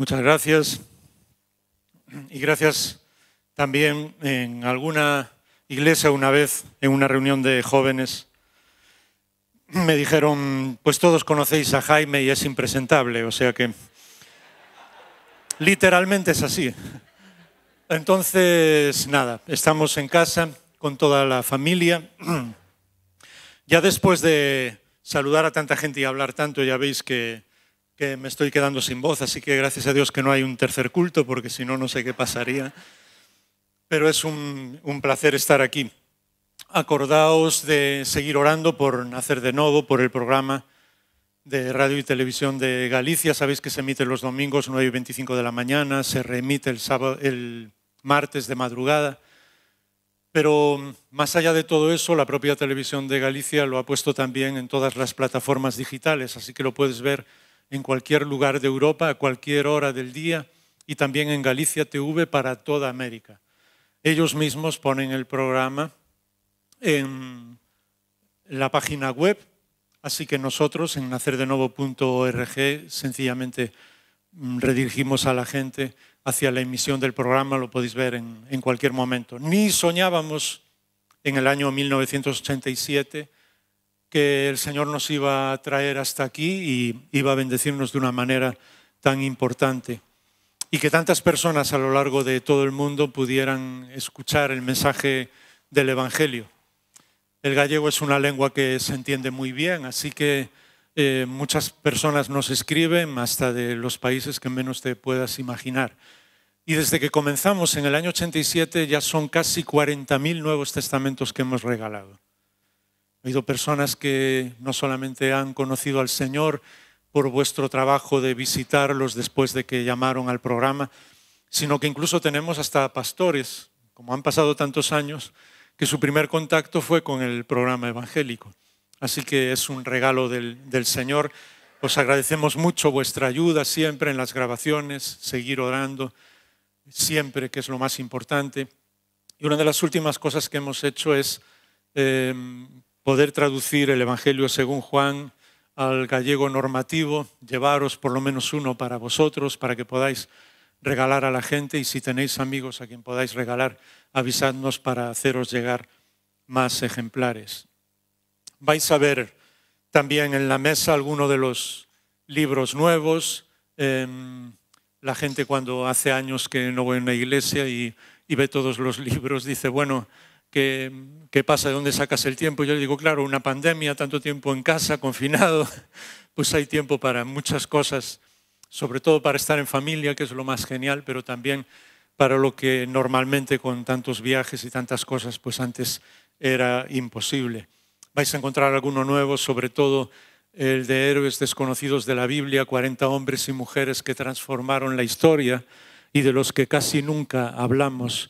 Muchas gracias. Y gracias también en alguna iglesia una vez, en una reunión de jóvenes, me dijeron, pues todos conocéis a Jaime y es impresentable, o sea que literalmente es así. Entonces, nada, estamos en casa con toda la familia. Ya después de saludar a tanta gente y hablar tanto, ya veis que que me estoy quedando sin voz, así que gracias a Dios que no hay un tercer culto, porque si no, no sé qué pasaría. Pero es un, un placer estar aquí. Acordaos de seguir orando por Nacer de nuevo, por el programa de Radio y Televisión de Galicia. Sabéis que se emite los domingos 9 y 25 de la mañana, se reemite el, sábado, el martes de madrugada. Pero más allá de todo eso, la propia televisión de Galicia lo ha puesto también en todas las plataformas digitales, así que lo puedes ver en cualquier lugar de Europa, a cualquier hora del día, y también en Galicia TV para toda América. Ellos mismos ponen el programa en la página web, así que nosotros en nacerdenovo.org sencillamente mm, redirigimos a la gente hacia la emisión del programa, lo podéis ver en, en cualquier momento. Ni soñábamos en el año 1987 que el Señor nos iba a traer hasta aquí y iba a bendecirnos de una manera tan importante. Y que tantas personas a lo largo de todo el mundo pudieran escuchar el mensaje del Evangelio. El gallego es una lengua que se entiende muy bien, así que eh, muchas personas nos escriben, hasta de los países que menos te puedas imaginar. Y desde que comenzamos en el año 87 ya son casi 40.000 nuevos testamentos que hemos regalado. Ha habido personas que no solamente han conocido al Señor por vuestro trabajo de visitarlos después de que llamaron al programa, sino que incluso tenemos hasta pastores, como han pasado tantos años, que su primer contacto fue con el programa evangélico. Así que es un regalo del, Señor. Os agradecemos mucho vuestra ayuda siempre en las grabaciones, seguir orando siempre, que es lo más importante. Y una de las últimas cosas que hemos hecho es eh, poder traducir el Evangelio según Juan al gallego normativo, llevaros por lo menos uno para vosotros, para que podáis regalar a la gente y si tenéis amigos a quien podáis regalar, avisadnos para haceros llegar más ejemplares. Vais a ver también en la mesa alguno de los libros nuevos. Em, la gente cuando hace años que no voy a una iglesia y ve todos los libros dice, bueno, ¿qué, pasa? ¿De dónde sacas el tiempo? Yo le digo, claro, una pandemia, tanto tiempo en casa, confinado, pues hay tiempo para muchas cosas, sobre todo para estar en familia, que es lo más genial, pero también para lo que normalmente con tantos viajes y tantas cosas, pues antes era imposible. Vais a encontrar alguno nuevo, sobre todo el de héroes desconocidos de la Biblia, 40 hombres y mujeres que transformaron la historia y de los que casi nunca hablamos,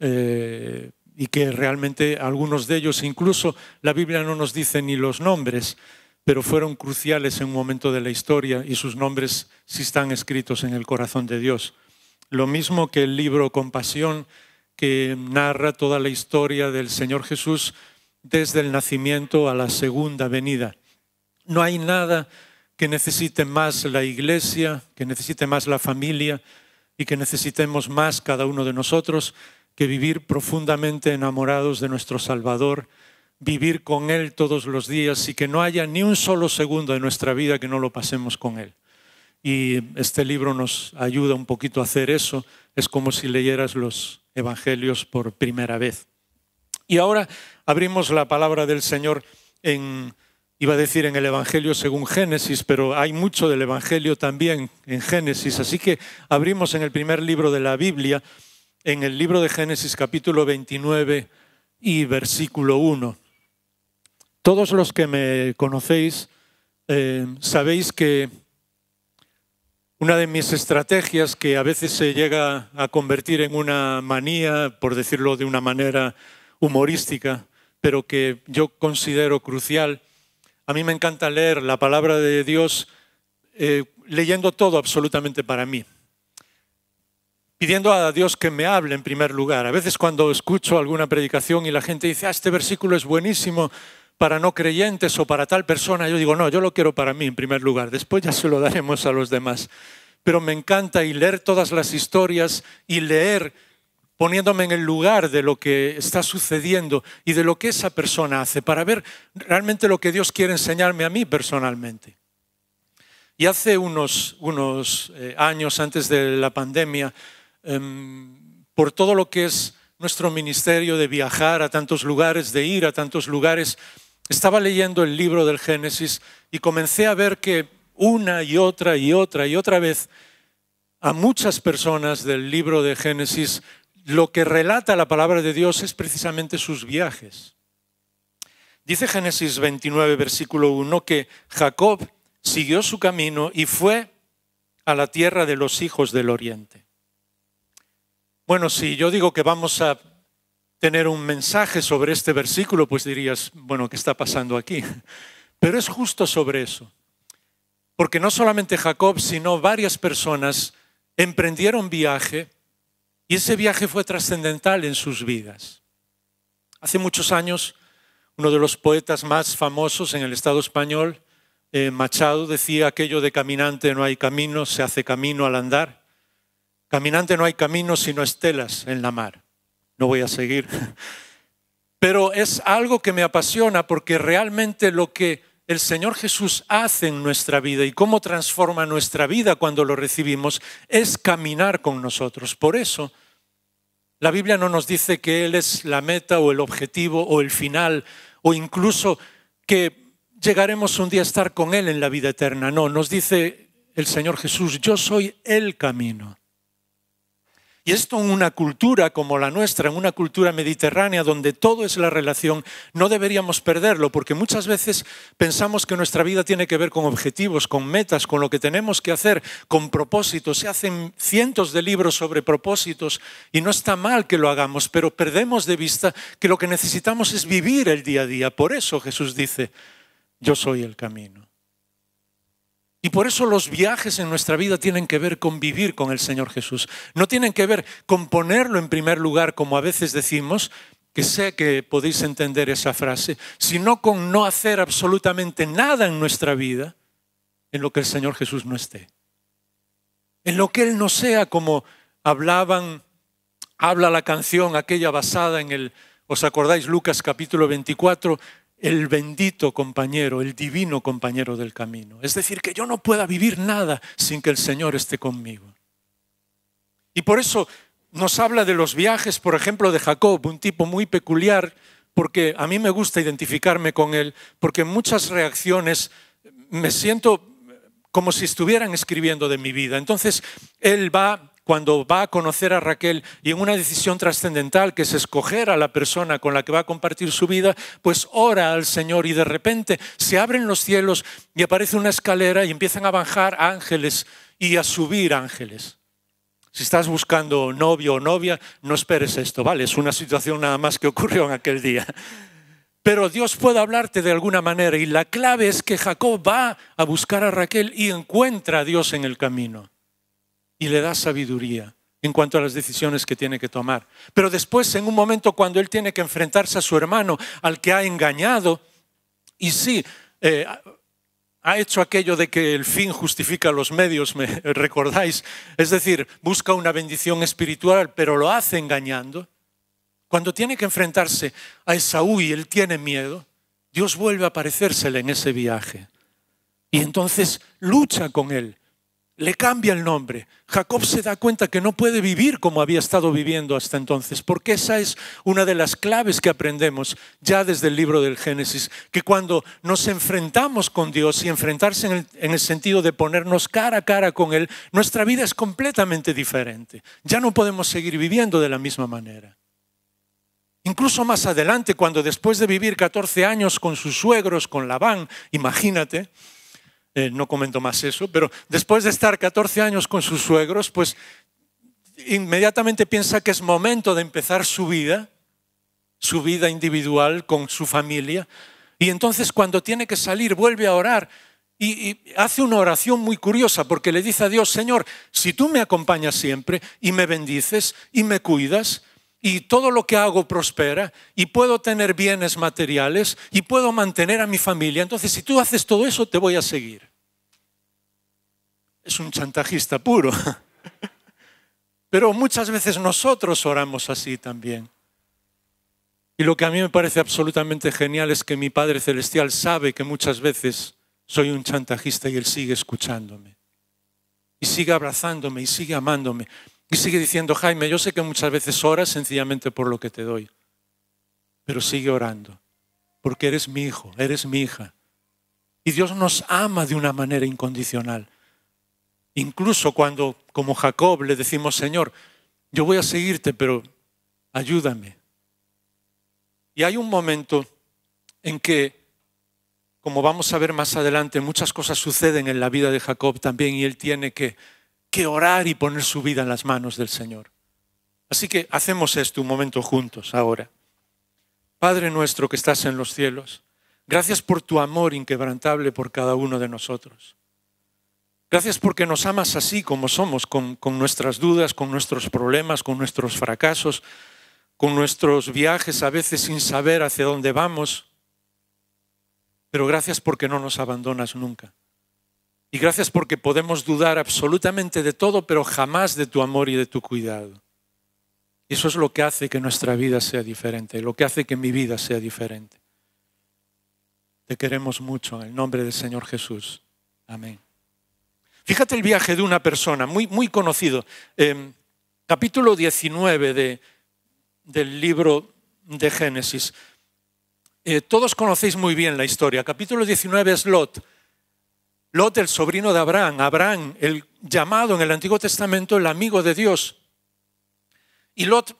eh, y que realmente algunos de ellos, incluso la Biblia no nos dice ni los nombres, pero fueron cruciales en un momento de la historia y sus nombres sí están escritos en el corazón de Dios. Lo mismo que el libro Compasión, que narra toda la historia del Señor Jesús desde el nacimiento a la segunda venida. No hay nada que necesite más la iglesia, que necesite más la familia y que necesitemos más cada uno de nosotros que vivir profundamente enamorados de nuestro Salvador, vivir con Él todos los días y que no haya ni un solo segundo de nuestra vida que no lo pasemos con Él. Y este libro nos ayuda un poquito a hacer eso. Es como si leyeras los Evangelios por primera vez. Y ahora abrimos la palabra del Señor en, iba a decir en el Evangelio según Génesis, pero hay mucho del Evangelio también en Génesis. Así que abrimos en el primer libro de la Biblia en el libro de Génesis capítulo 29 y versículo 1. Todos los que me conocéis eh, sabéis que una de mis estrategias que a veces se llega a convertir en una manía, por decirlo de una manera humorística, pero que yo considero crucial, a mí me encanta leer la palabra de Dios eh, leyendo todo absolutamente para mí pidiendo a Dios que me hable en primer lugar. A veces cuando escucho alguna predicación y la gente dice, ah, este versículo es buenísimo para no creyentes o para tal persona, yo digo, no, yo lo quiero para mí en primer lugar, después ya se lo daremos a los demás. Pero me encanta y leer todas las historias y leer poniéndome en el lugar de lo que está sucediendo y de lo que esa persona hace, para ver realmente lo que Dios quiere enseñarme a mí personalmente. Y hace unos, unos eh, años antes de la pandemia, Em, por todo lo que es nuestro ministerio de viajar a tantos lugares, de ir a tantos lugares, estaba leyendo el libro del Génesis y comencé a ver que una y otra y otra y otra vez a muchas personas del libro de Génesis lo que relata la palabra de Dios es precisamente sus viajes. Dice Génesis 29, versículo 1, que Jacob siguió su camino y fue a la tierra de los hijos del oriente. Bueno, si yo digo que vamos a tener un mensaje sobre este versículo, pues dirías, bueno, ¿qué está pasando aquí? Pero es justo sobre eso. Porque no solamente Jacob, sino varias personas emprendieron viaje y ese viaje fue trascendental en sus vidas. Hace muchos años, uno de los poetas más famosos en el Estado español, eh, Machado, decía aquello de caminante no hay camino, se hace camino al andar. Caminante no hay camino sino estelas en la mar. No voy a seguir. Pero es algo que me apasiona porque realmente lo que el Señor Jesús hace en nuestra vida y cómo transforma nuestra vida cuando lo recibimos es caminar con nosotros. Por eso la Biblia no nos dice que Él es la meta o el objetivo o el final o incluso que llegaremos un día a estar con Él en la vida eterna. No, nos dice el Señor Jesús, yo soy el camino, y esto en una cultura como la nuestra, en una cultura mediterránea donde todo es la relación, no deberíamos perderlo, porque muchas veces pensamos que nuestra vida tiene que ver con objetivos, con metas, con lo que tenemos que hacer, con propósitos. Se hacen cientos de libros sobre propósitos y no está mal que lo hagamos, pero perdemos de vista que lo que necesitamos es vivir el día a día. Por eso Jesús dice, yo soy el camino. Y por eso los viajes en nuestra vida tienen que ver con vivir con el Señor Jesús. No tienen que ver con ponerlo en primer lugar, como a veces decimos, que sé que podéis entender esa frase, sino con no hacer absolutamente nada en nuestra vida en lo que el Señor Jesús no esté. En lo que Él no sea, como hablaban, habla la canción aquella basada en el, ¿os acordáis Lucas capítulo 24? el bendito compañero, el divino compañero del camino. Es decir, que yo no pueda vivir nada sin que el Señor esté conmigo. Y por eso nos habla de los viajes, por ejemplo, de Jacob, un tipo muy peculiar, porque a mí me gusta identificarme con él, porque en muchas reacciones me siento como si estuvieran escribiendo de mi vida. Entonces, él va cuando va a conocer a Raquel y en una decisión trascendental que es escoger a la persona con la que va a compartir su vida, pues ora al Señor y de repente se abren los cielos y aparece una escalera y empiezan a bajar ángeles y a subir ángeles. Si estás buscando novio o novia, no esperes esto, ¿vale? Es una situación nada más que ocurrió en aquel día. Pero Dios puede hablarte de alguna manera y la clave es que Jacob va a buscar a Raquel y encuentra a Dios en el camino y le da sabiduría en cuanto a las decisiones que tiene que tomar. Pero después, en un momento cuando él tiene que enfrentarse a su hermano, al que ha engañado, y sí, eh, ha hecho aquello de que el fin justifica los medios, me recordáis, es decir, busca una bendición espiritual, pero lo hace engañando. Cuando tiene que enfrentarse a Esaú y él tiene miedo, Dios vuelve a aparecérsele en ese viaje. Y entonces lucha con él le cambia el nombre. Jacob se da cuenta que no puede vivir como había estado viviendo hasta entonces, porque esa es una de las claves que aprendemos ya desde el libro del Génesis, que cuando nos enfrentamos con Dios y enfrentarse en el, sentido de ponernos cara a cara con Él, nuestra vida es completamente diferente. Ya no podemos seguir viviendo de la misma manera. Incluso más adelante, cuando después de vivir 14 años con sus suegros, con Labán, imagínate, eh, no comento más eso, pero después de estar 14 años con sus suegros, pues inmediatamente piensa que es momento de empezar su vida, su vida individual con su familia, y entonces cuando tiene que salir vuelve a orar y, hace una oración muy curiosa porque le dice a Dios, Señor, si tú me acompañas siempre y me bendices y me cuidas, y todo lo que hago prospera y puedo tener bienes materiales y puedo mantener a mi familia. Entonces, si tú haces todo eso, te voy a seguir. Es un chantajista puro. Pero muchas veces nosotros oramos así también. Y lo que a mí me parece absolutamente genial es que mi Padre Celestial sabe que muchas veces soy un chantajista y Él sigue escuchándome. Y sigue abrazándome y sigue amándome. Y sigue diciendo, Jaime, yo sé que muchas veces oras sencillamente por lo que te doy, pero sigue orando, porque eres mi hijo, eres mi hija. Y Dios nos ama de una manera incondicional. Incluso cuando, como Jacob, le decimos, Señor, yo voy a seguirte, pero ayúdame. Y hay un momento en que, como vamos a ver más adelante, muchas cosas suceden en la vida de Jacob también y él tiene que que orar y poner su vida en las manos del Señor. Así que hacemos esto un momento juntos ahora. Padre nuestro que estás en los cielos, gracias por tu amor inquebrantable por cada uno de nosotros. Gracias porque nos amas así como somos, con, con nuestras dudas, con nuestros problemas, con nuestros fracasos, con nuestros viajes a veces sin saber hacia dónde vamos. Pero gracias porque no nos abandonas nunca. Y gracias porque podemos dudar absolutamente de todo, pero jamás de tu amor y de tu cuidado. eso es lo que hace que nuestra vida sea diferente, lo que hace que mi vida sea diferente. Te queremos mucho en el nombre del Señor Jesús. Amén. Fíjate el viaje de una persona muy, muy conocido. Em, capítulo 19 del libro de Génesis. Eh, todos conocéis muy bien la historia. Capítulo 19 es Lot. Lot, el sobrino de Abraham, Abraham, el llamado en el Antiguo Testamento, el amigo de Dios. Y Lot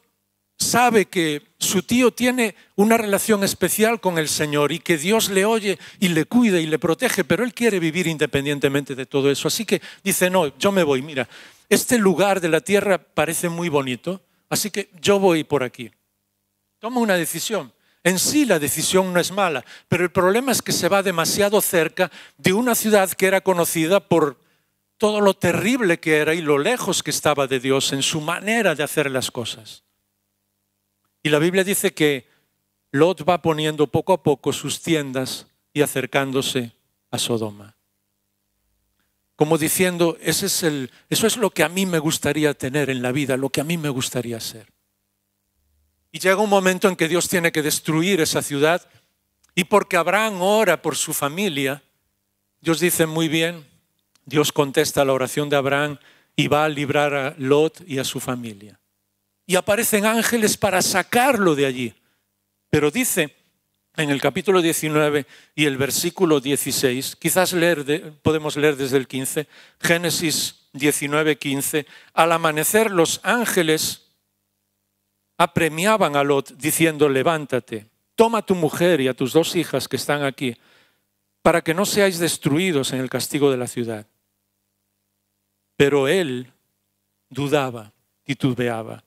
sabe que su tío tiene una relación especial con el Señor y que Dios le oye y le cuida y le protege, pero él quiere vivir independientemente de todo eso. Así que dice, no, yo me voy, mira, este lugar de la tierra parece muy bonito, así que yo voy por aquí. Toma una decisión. En sí la decisión no es mala, pero el problema es que se va demasiado cerca de una ciudad que era conocida por todo lo terrible que era y lo lejos que estaba de Dios en su manera de hacer las cosas. Y la Biblia dice que Lot va poniendo poco a poco sus tiendas y acercándose a Sodoma. Como diciendo, eso es lo que a mí me gustaría tener en la vida, lo que a mí me gustaría ser. Y llega un momento en que Dios tiene que destruir esa ciudad y porque Abraham ora por su familia, Dios dice muy bien, Dios contesta la oración de Abraham y va a librar a Lot y a su familia. Y aparecen ángeles para sacarlo de allí. Pero dice en el capítulo 19 y el versículo 16, quizás leer podemos leer desde el 15, Génesis 19, 15, al amanecer los ángeles apremiaban a Lot diciendo, levántate, toma a tu mujer y a tus dos hijas que están aquí, para que no seáis destruidos en el castigo de la ciudad. Pero él dudaba, y titubeaba.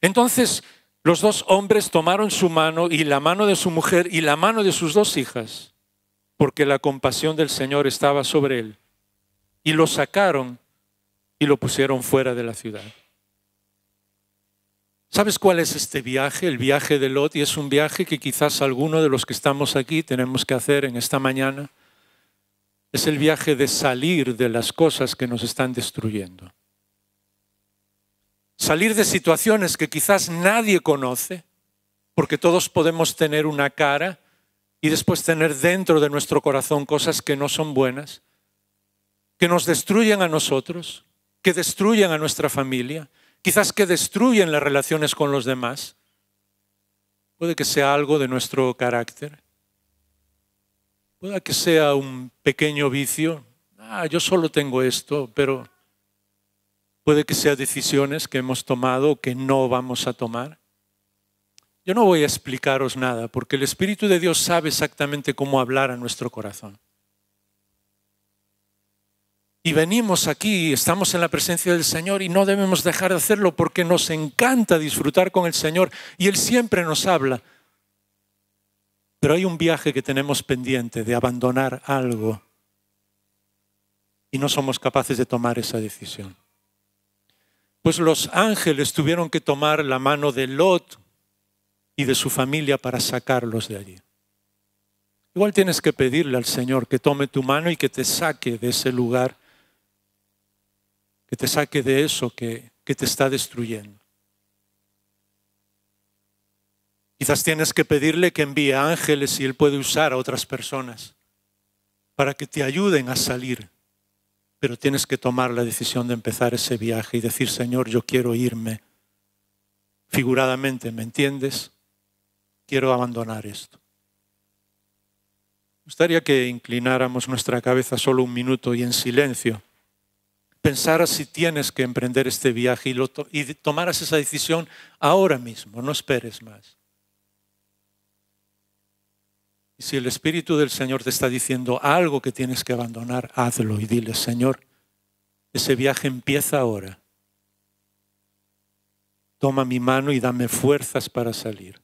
Entonces los dos hombres tomaron su mano y la mano de su mujer y la mano de sus dos hijas, porque la compasión del Señor estaba sobre él, y lo sacaron y lo pusieron fuera de la ciudad. ¿Sabes cuál es este viaje? El viaje de Lot, y es un viaje que quizás alguno de los que estamos aquí tenemos que hacer en esta mañana. Es el viaje de salir de las cosas que nos están destruyendo. Salir de situaciones que quizás nadie conoce, porque todos podemos tener una cara y después tener dentro de nuestro corazón cosas que no son buenas, que nos destruyen a nosotros, que destruyen a nuestra familia, quizás que destruyen las relaciones con los demás. Puede que sea algo de nuestro carácter. Puede que sea un pequeño vicio. Ah, yo solo tengo esto, pero puede que sea decisiones que hemos tomado o que no vamos a tomar. Yo no voy a explicaros nada, porque el Espíritu de Dios sabe exactamente cómo hablar a nuestro corazón. Y venimos aquí, estamos en la presencia del Señor y no debemos dejar de hacerlo porque nos encanta disfrutar con el Señor y Él siempre nos habla. Pero hay un viaje que tenemos pendiente de abandonar algo y no somos capaces de tomar esa decisión. Pues los ángeles tuvieron que tomar la mano de Lot y de su familia para sacarlos de allí. Igual tienes que pedirle al Señor que tome tu mano y que te saque de ese lugar que te saque de eso que, te está destruyendo. Quizás tienes que pedirle que envíe ángeles y Él puede usar a otras personas para que te ayuden a salir. Pero tienes que tomar la decisión de empezar ese viaje y decir, Señor, yo quiero irme. Figuradamente, ¿me entiendes? Quiero abandonar esto. Me gustaría que inclináramos nuestra cabeza solo un minuto y en silencio pensaras si tienes que emprender este viaje y, y tomaras esa decisión ahora mismo, no esperes más. Y si el Espíritu del Señor te está diciendo algo que tienes que abandonar, hazlo y dile, Señor, ese viaje empieza ahora. Toma mi mano y dame fuerzas para salir,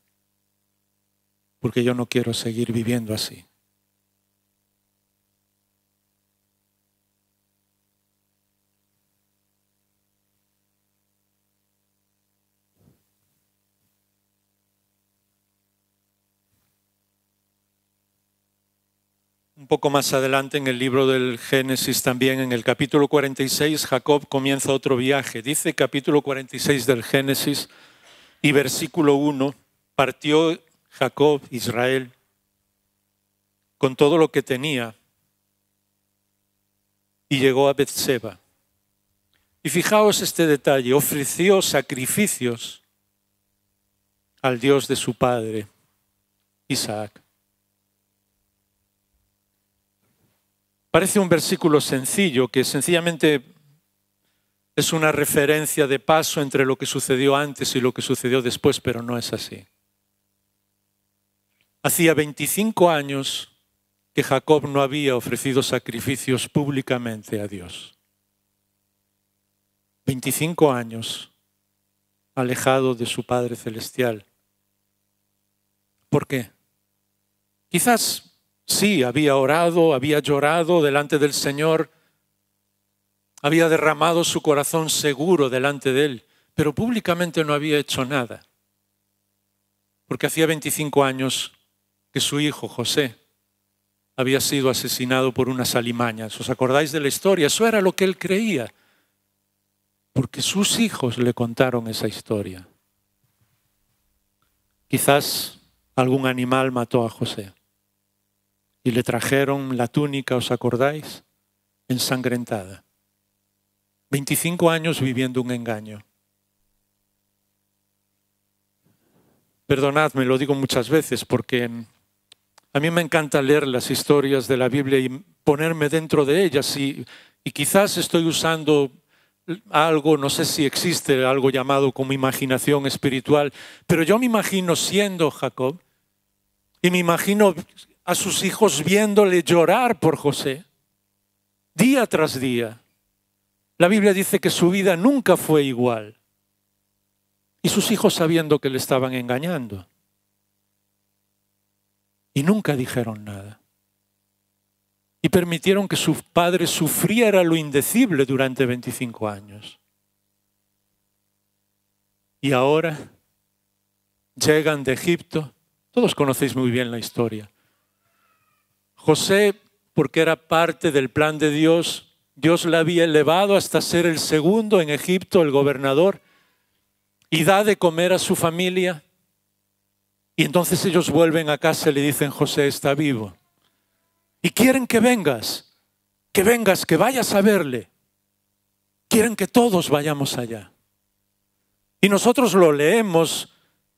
porque yo no quiero seguir viviendo así. poco más adelante en el libro del Génesis también, en el capítulo 46, Jacob comienza otro viaje. Dice capítulo 46 del Génesis y versículo 1, partió Jacob, Israel, con todo lo que tenía y llegó a Betseba. Y fijaos este detalle, ofreció sacrificios al Dios de su padre, Isaac. Parece un versículo sencillo que sencillamente es una referencia de paso entre lo que sucedió antes y lo que sucedió después, pero no es así. Hacía 25 años que Jacob no había ofrecido sacrificios públicamente a Dios. 25 años alejado de su Padre Celestial. ¿Por qué? Quizás Sí, había orado, había llorado delante del Señor, había derramado su corazón seguro delante de Él, pero públicamente no había hecho nada, porque hacía 25 años que su hijo José había sido asesinado por unas alimañas. ¿Os acordáis de la historia? Eso era lo que él creía, porque sus hijos le contaron esa historia. Quizás algún animal mató a José y le trajeron la túnica, ¿os acordáis? Ensangrentada. 25 años viviendo un engaño. Perdonadme, lo digo muchas veces porque a mí me encanta leer las historias de la Biblia y ponerme dentro de ellas y, y quizás estoy usando algo, no sé si existe algo llamado como imaginación espiritual, pero yo me imagino siendo Jacob y me imagino a sus hijos viéndole llorar por José, día tras día. La Biblia dice que su vida nunca fue igual. Y sus hijos sabiendo que le estaban engañando. Y nunca dijeron nada. Y permitieron que su padre sufriera lo indecible durante 25 años. Y ahora llegan de Egipto. Todos conocéis muy bien la historia. José, porque era parte del plan de Dios, Dios la había elevado hasta ser el segundo en Egipto, el gobernador, y da de comer a su familia. Y entonces ellos vuelven a casa y le dicen, José está vivo. Y quieren que vengas, que vengas, que vayas a verle. Quieren que todos vayamos allá. Y nosotros lo leemos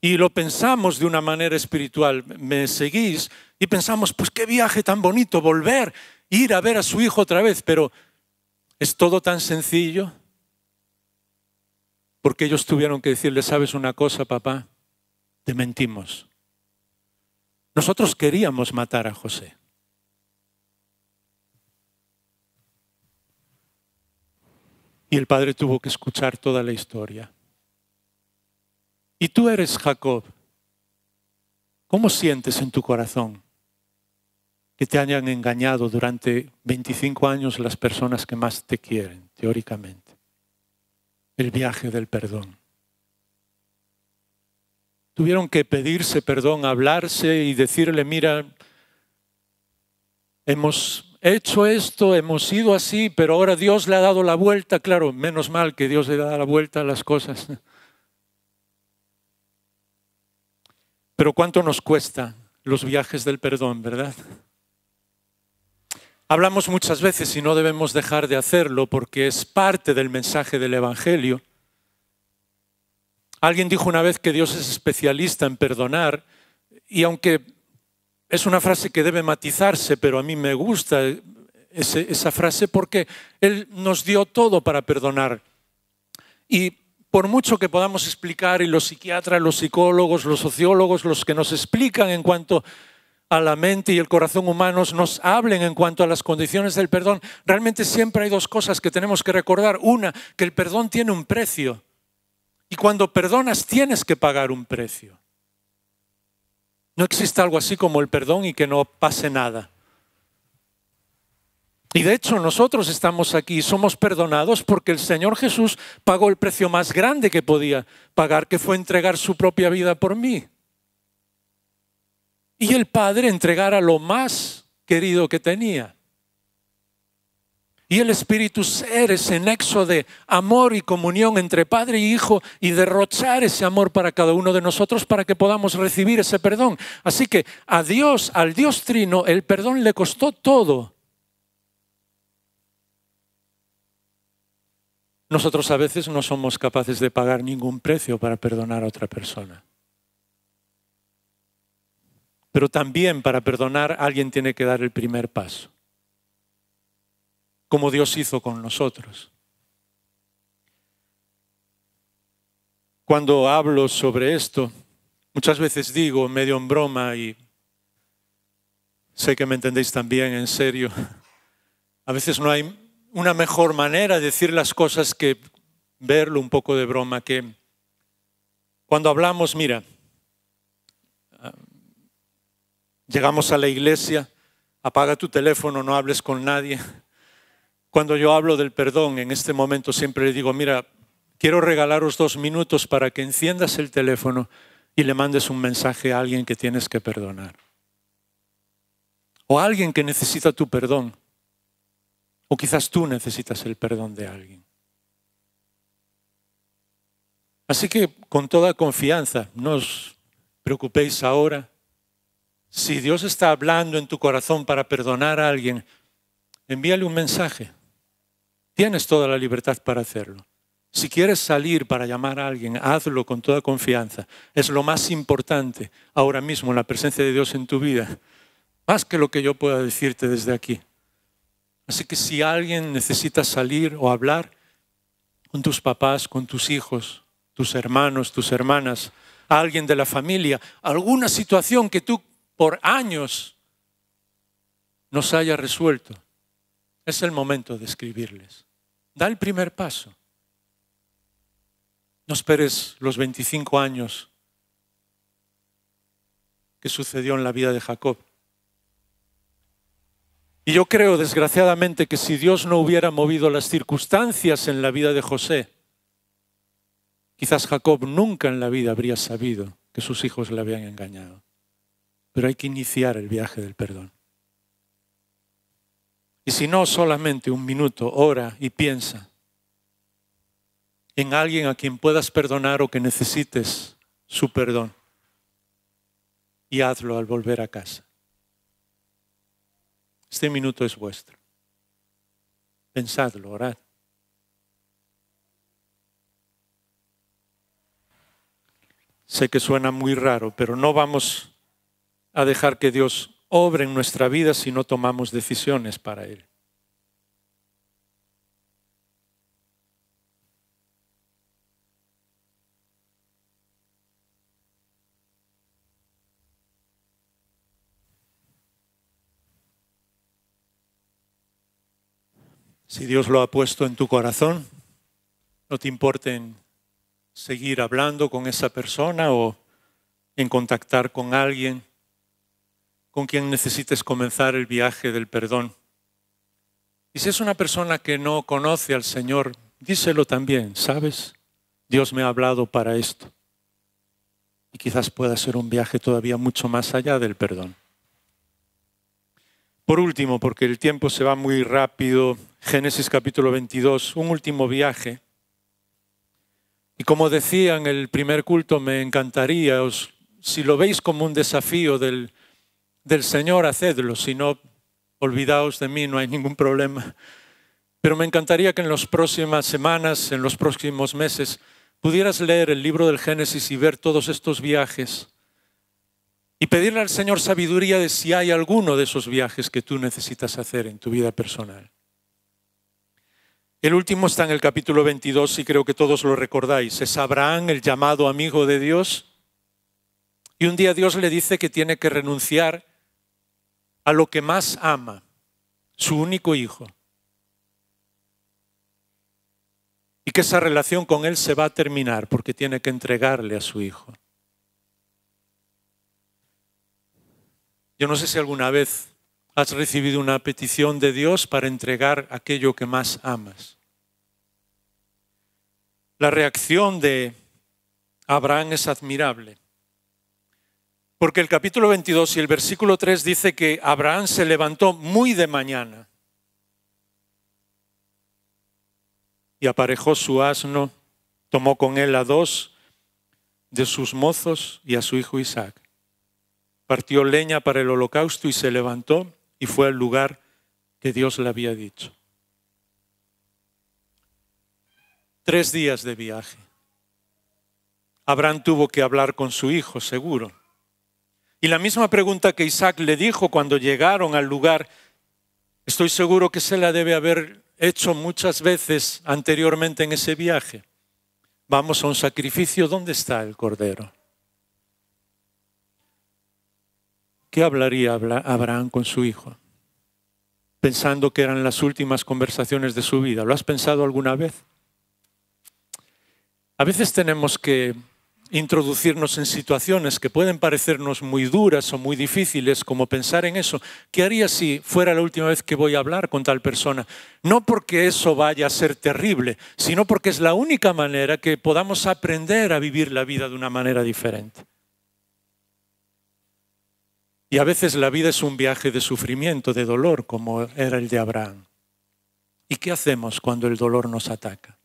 y lo pensamos de una manera espiritual. Me seguís y pensamos, pues qué viaje tan bonito, volver, ir a ver a su hijo otra vez, pero ¿es todo tan sencillo? Porque ellos tuvieron que decirle, sabes una cosa, papá, te mentimos. Nosotros queríamos matar a José. Y el padre tuvo que escuchar toda la historia. Y tú eres Jacob. ¿Cómo sientes en tu corazón que te hayan engañado durante 25 años las personas que más te quieren, teóricamente? El viaje del perdón. Tuvieron que pedirse perdón, hablarse y decirle, mira, hemos hecho esto, hemos sido así, pero ahora Dios le ha dado la vuelta, claro, menos mal que Dios le da la vuelta a las cosas. Pero ¿cuánto nos cuesta los viajes del perdón, verdad? Hablamos muchas veces y no debemos dejar de hacerlo porque es parte del mensaje del Evangelio. Alguien dijo una vez que Dios es especialista en perdonar y aunque es una frase que debe matizarse, pero a mí me gusta esa frase porque Él nos dio todo para perdonar. Y por mucho que podamos explicar, y los psiquiatras, los psicólogos, los sociólogos, los que nos explican en cuanto a la mente y el corazón humanos, nos hablen en cuanto a las condiciones del perdón, realmente siempre hay dos cosas que tenemos que recordar. Una, que el perdón tiene un precio. Y cuando perdonas tienes que pagar un precio. No existe algo así como el perdón y que no pase nada. Y de hecho nosotros estamos aquí, somos perdonados porque el Señor Jesús pagó el precio más grande que podía pagar, que fue entregar su propia vida por mí. Y el Padre entregara lo más querido que tenía. Y el Espíritu Ser, ese nexo de amor y comunión entre Padre y Hijo y derrochar ese amor para cada uno de nosotros para que podamos recibir ese perdón. Así que a Dios, al Dios Trino, el perdón le costó todo. Nosotros a veces no somos capaces de pagar ningún precio para perdonar a otra persona. Pero también para perdonar alguien tiene que dar el primer paso, como Dios hizo con nosotros. Cuando hablo sobre esto, muchas veces digo, medio en broma, y sé que me entendéis también en serio, a veces no hay una mejor manera de decir las cosas que verlo un poco de broma, que cuando hablamos, mira, ah, llegamos a la iglesia, apaga tu teléfono, no hables con nadie. Cuando yo hablo del perdón, en este momento siempre le digo, mira, quiero regalaros dos minutos para que enciendas el teléfono y le mandes un mensaje a alguien que tienes que perdonar. O a alguien que necesita tu perdón. O quizás tú necesitas el perdón de alguien. Así que con toda confianza, no os preocupéis ahora. Si Dios está hablando en tu corazón para perdonar a alguien, envíale un mensaje. Tienes toda la libertad para hacerlo. Si quieres salir para llamar a alguien, hazlo con toda confianza. Es lo más importante ahora mismo, la presencia de Dios en tu vida, más que lo que yo pueda decirte desde aquí. Así que si alguien necesita salir o hablar con tus papás, con tus hijos, tus hermanos, tus hermanas, alguien de la familia, alguna situación que tú por años nos haya resuelto, es el momento de escribirles. Da el primer paso. No esperes los 25 años que sucedió en la vida de Jacob. Y yo creo, desgraciadamente, que si Dios no hubiera movido las circunstancias en la vida de José, quizás Jacob nunca en la vida habría sabido que sus hijos le habían engañado. Pero hay que iniciar el viaje del perdón. Y si no, solamente un minuto, ora y piensa en alguien a quien puedas perdonar o que necesites su perdón. Y hazlo al volver a casa. Este minuto es vuestro. Pensadlo, orad. Sé que suena muy raro, pero no vamos a dejar que Dios obre en nuestra vida si no tomamos decisiones para Él. Si Dios lo ha puesto en tu corazón, no te en seguir hablando con esa persona o en contactar con alguien con quien necesites comenzar el viaje del perdón. Y si es una persona que no conoce al Señor, díselo también, ¿sabes? Dios me ha hablado para esto. Y quizás pueda ser un viaje todavía mucho más allá del perdón. Por último, porque el tiempo se va muy rápido, Génesis capítulo 22, un último viaje. Y como decía en el primer culto, me encantaría, os, si lo veis como un desafío del, del Señor, hacedlo, si no, olvidaos de mí, no hay ningún problema. Pero me encantaría que en las próximas semanas, en los próximos meses, pudieras leer el libro del Génesis y ver todos estos viajes y pedirle al Señor sabiduría de si hay alguno de esos viajes que tú necesitas hacer en tu vida personal. El último está en el capítulo 22 y creo que todos lo recordáis. Es Abraham, el llamado amigo de Dios. Y un día Dios le dice que tiene que renunciar a lo que más ama, su único hijo. Y que esa relación con él se va a terminar porque tiene que entregarle a su hijo. Yo no sé si alguna vez has recibido una petición de Dios para entregar aquello que más amas. La reacción de Abraham es admirable. Porque el capítulo 22 y el versículo 3 dice que Abraham se levantó muy de mañana y aparejó su asno, tomó con él a dos de sus mozos y a su hijo Isaac. Partió leña para el holocausto y se levantó y fue al lugar que Dios le había dicho. Tres días de viaje. Abraham tuvo que hablar con su hijo, seguro. Y la misma pregunta que Isaac le dijo cuando llegaron al lugar, estoy seguro que se la debe haber hecho muchas veces anteriormente en ese viaje. Vamos a un sacrificio, ¿dónde está el cordero? ¿Qué hablaría Abraham con su hijo? Pensando que eran las últimas conversaciones de su vida. ¿Lo has pensado alguna vez? A veces tenemos que introducirnos en situaciones que pueden parecernos muy duras o muy difíciles, como pensar en eso. ¿Qué haría si fuera la última vez que voy a hablar con tal persona? No porque eso vaya a ser terrible, sino porque es la única manera que podamos aprender a vivir la vida de una manera diferente. Y a veces la vida es un viaje de sufrimiento, de dolor, como era el de Abraham. ¿Y qué hacemos cuando el dolor nos ataca?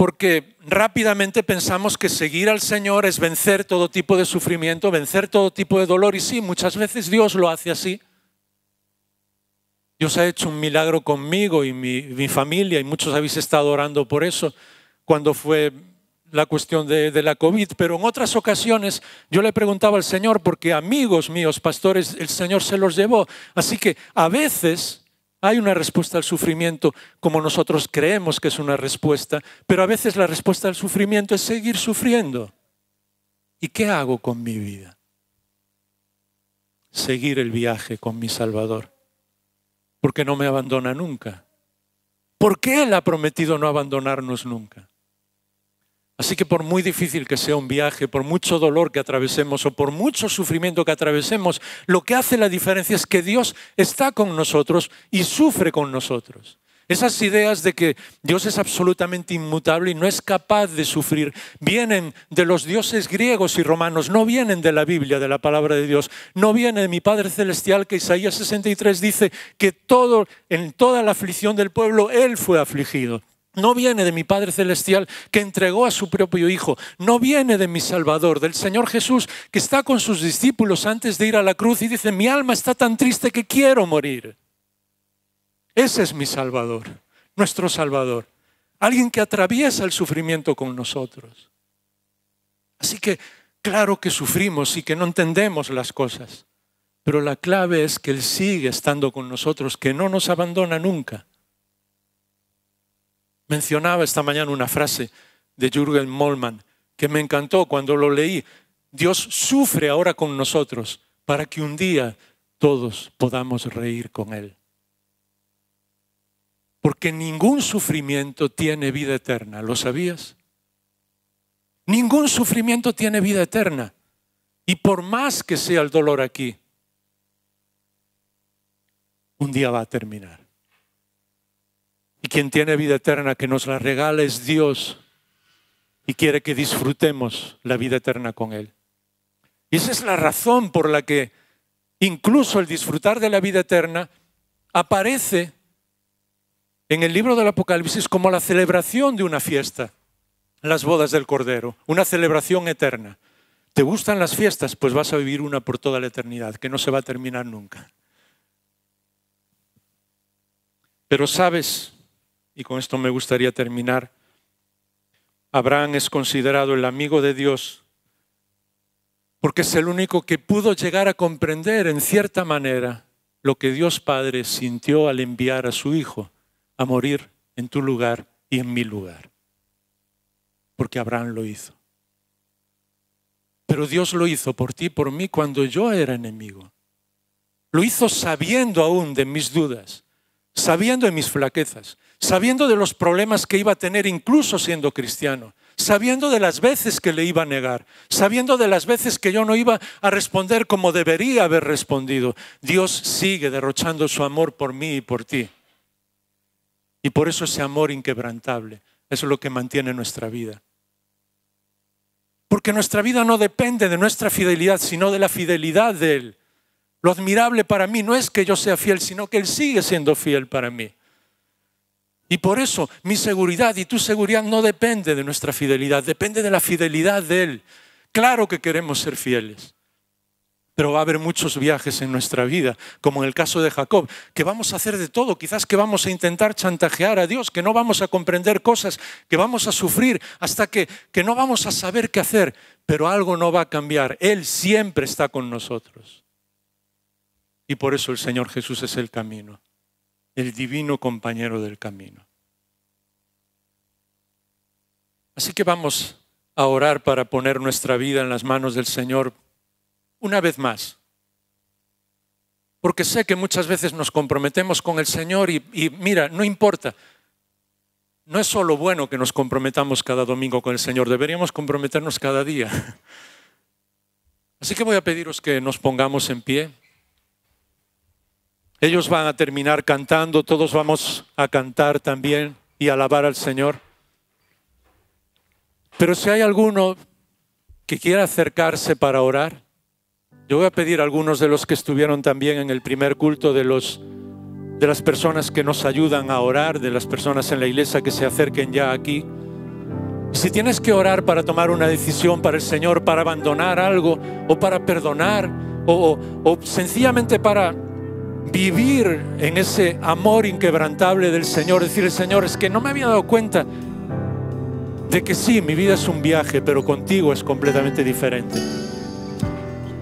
porque rápidamente pensamos que seguir al Señor es vencer todo tipo de sufrimiento, vencer todo tipo de dolor, y sí, muchas veces Dios lo hace así. Dios ha hecho un milagro conmigo y mi, familia, y muchos habéis estado orando por eso cuando fue la cuestión de, de, la COVID, pero en otras ocasiones yo le preguntaba al Señor, porque amigos míos, pastores, el Señor se los llevó. Así que a veces hay una respuesta al sufrimiento como nosotros creemos que es una respuesta, pero a veces la respuesta al sufrimiento es seguir sufriendo. ¿Y qué hago con mi vida? Seguir el viaje con mi Salvador, porque no me abandona nunca. ¿Por qué Él ha prometido no abandonarnos nunca. Así que por muy difícil que sea un viaje, por mucho dolor que atravesemos o por mucho sufrimiento que atravesemos, lo que hace la diferencia es que Dios está con nosotros y sufre con nosotros. Esas ideas de que Dios es absolutamente inmutable y no es capaz de sufrir vienen de los dioses griegos y romanos, no vienen de la Biblia, de la palabra de Dios, no viene de mi Padre Celestial que Isaías 63 dice que en toda la aflicción del pueblo Él fue afligido. No viene de mi Padre Celestial que entregó a su propio Hijo. No viene de mi Salvador, del Señor Jesús que está con sus discípulos antes de ir a la cruz y dice, mi alma está tan triste que quiero morir. Ese es mi Salvador, nuestro Salvador. Alguien que atraviesa el sufrimiento con nosotros. Así que claro que sufrimos y que no entendemos las cosas, pero la clave es que Él sigue estando con nosotros, que no nos abandona nunca Mencionaba esta mañana una frase de Jürgen Mollmann que me encantó cuando lo leí. Dios sufre ahora con nosotros para que un día todos podamos reír con Él. Porque ningún sufrimiento tiene vida eterna, ¿lo sabías? Ningún sufrimiento tiene vida eterna. Y por más que sea el dolor aquí, un día va a terminar. Y quien tiene vida eterna que nos la regala es Dios y quiere que disfrutemos la vida eterna con Él. Y esa es la razón por la que incluso el disfrutar de la vida eterna aparece en el libro del Apocalipsis como la celebración de una fiesta, las bodas del Cordero, una celebración eterna. ¿Te gustan las fiestas? Pues vas a vivir una por toda la eternidad, que no se va a terminar nunca. Pero sabes y con esto me gustaría terminar, Abraham es considerado el amigo de Dios porque es el único que pudo llegar a comprender en cierta manera lo que Dios Padre sintió al enviar a su Hijo a morir en tu lugar y en mi lugar. Porque Abraham lo hizo. Pero Dios lo hizo por ti, por mí, cuando yo era enemigo. Lo hizo sabiendo aún de mis dudas, sabiendo de mis flaquezas, sabiendo de los problemas que iba a tener incluso siendo cristiano, sabiendo de las veces que le iba a negar, sabiendo de las veces que yo no iba a responder como debería haber respondido. Dios sigue derrochando su amor por mí y por ti. Y por eso ese amor inquebrantable eso es lo que mantiene nuestra vida. Porque nuestra vida no depende de nuestra fidelidad, sino de la fidelidad de Él. Lo admirable para mí no es que yo sea fiel, sino que Él sigue siendo fiel para mí. Y por eso mi seguridad y tu seguridad no depende de nuestra fidelidad, depende de la fidelidad de Él. Claro que queremos ser fieles, pero va a haber muchos viajes en nuestra vida, como en el caso de Jacob, que vamos a hacer de todo, quizás que vamos a intentar chantajear a Dios, que no vamos a comprender cosas, que vamos a sufrir hasta que, que no vamos a saber qué hacer, pero algo no va a cambiar. Él siempre está con nosotros. Y por eso el Señor Jesús es el camino el divino compañero del camino. Así que vamos a orar para poner nuestra vida en las manos del Señor una vez más. Porque sé que muchas veces nos comprometemos con el Señor y, mira, no importa. No es solo bueno que nos comprometamos cada domingo con el Señor, deberíamos comprometernos cada día. Así que voy a pediros que nos pongamos en pie. Ellos van a terminar cantando, todos vamos a cantar también y alabar al Señor. Pero si hay alguno que quiera acercarse para orar, yo voy a pedir a algunos de los que estuvieron también en el primer culto de los de las personas que nos ayudan a orar, de las personas en la iglesia que se acerquen ya aquí. Si tienes que orar para tomar una decisión para el Señor, para abandonar algo o para perdonar o sencillamente para vivir en ese amor inquebrantable del Señor, decirle, Señor, es que no me había dado cuenta de que sí, mi vida es un viaje, pero contigo es completamente diferente.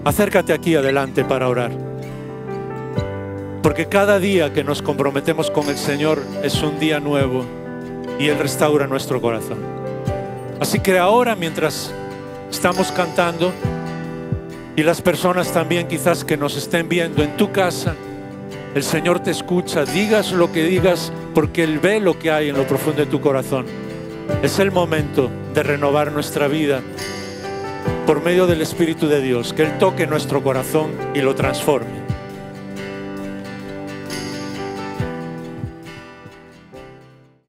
Acércate aquí adelante para orar. Porque cada día que nos comprometemos con el Señor es un día nuevo y Él restaura nuestro corazón. Así que ahora mientras estamos cantando y las personas también quizás que nos estén viendo en tu casa, el Señor te escucha, digas lo que digas, porque Él ve lo que hay en lo profundo de tu corazón. Es el momento de renovar nuestra vida por medio del Espíritu de Dios, que Él toque nuestro corazón y lo transforme.